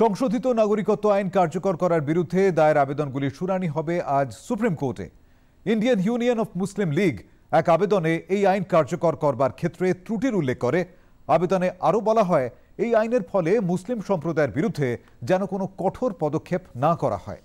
সংশোধিত নাগরিকত্ব আইন কার্যকর করার বিরুদ্ধে দায়ের আবেদনগুলির শুনানি হবে আজ সুপ্রিম কোর্টে Indian Union of Muslim League এক আবেদনে এই আইন কার্যকর করবার ক্ষেত্রে ত্রুটির উল্লেখ করে আবেদনে আরও বলা হয় এই আইনের ফলে মুসলিম সম্প্রদায়ের বিরুদ্ধে যেন কোনো কঠোর পদক্ষেপ না করা হয়